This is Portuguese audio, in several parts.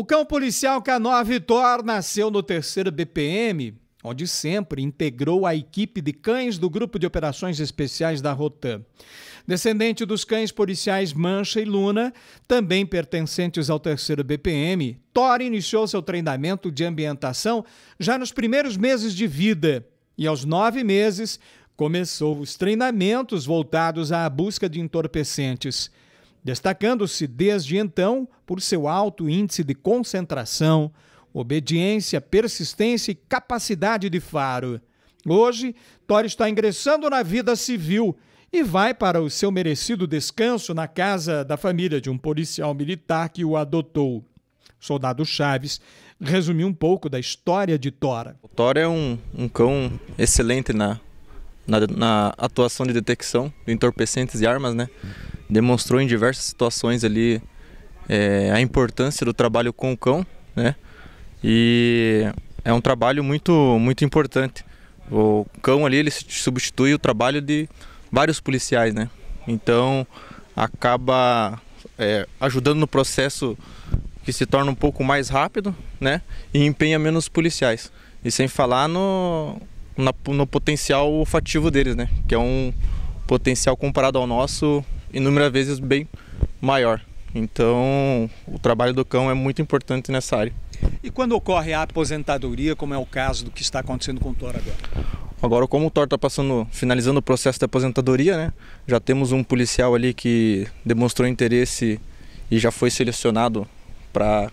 O cão policial K9 Thor nasceu no terceiro BPM, onde sempre integrou a equipe de cães do Grupo de Operações Especiais da Rotan. Descendente dos cães policiais Mancha e Luna, também pertencentes ao terceiro BPM, Thor iniciou seu treinamento de ambientação já nos primeiros meses de vida e, aos nove meses, começou os treinamentos voltados à busca de entorpecentes destacando-se desde então por seu alto índice de concentração, obediência, persistência e capacidade de faro. Hoje, Thor está ingressando na vida civil e vai para o seu merecido descanso na casa da família de um policial militar que o adotou. soldado Chaves resumiu um pouco da história de Thor. O Thor é um, um cão excelente na, na, na, atuação de detecção de entorpecentes e armas, né? demonstrou em diversas situações ali é, a importância do trabalho com o cão, né? E é um trabalho muito, muito importante. O cão ali ele substitui o trabalho de vários policiais, né? Então acaba é, ajudando no processo que se torna um pouco mais rápido, né? E empenha menos policiais. E sem falar no, na, no potencial olfativo deles, né? Que é um potencial comparado ao nosso inúmeras vezes bem maior. Então, o trabalho do cão é muito importante nessa área. E quando ocorre a aposentadoria, como é o caso do que está acontecendo com o Thor agora? Agora, como o Thor está passando, finalizando o processo de aposentadoria, né? Já temos um policial ali que demonstrou interesse e já foi selecionado para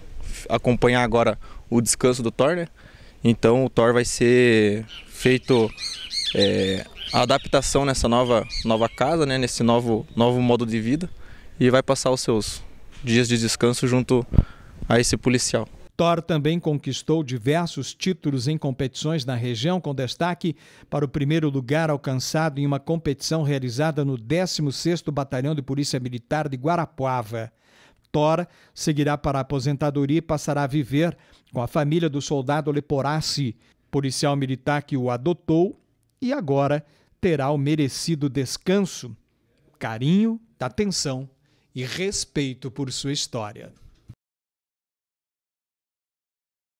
acompanhar agora o descanso do Thor, né? Então, o Thor vai ser feito é, a adaptação nessa nova, nova casa, né, nesse novo, novo modo de vida, e vai passar os seus dias de descanso junto a esse policial. Thor também conquistou diversos títulos em competições na região, com destaque para o primeiro lugar alcançado em uma competição realizada no 16º Batalhão de Polícia Militar de Guarapuava. Thor seguirá para a aposentadoria e passará a viver com a família do soldado Leporassi, policial militar que o adotou e agora terá o merecido descanso, carinho, atenção e respeito por sua história.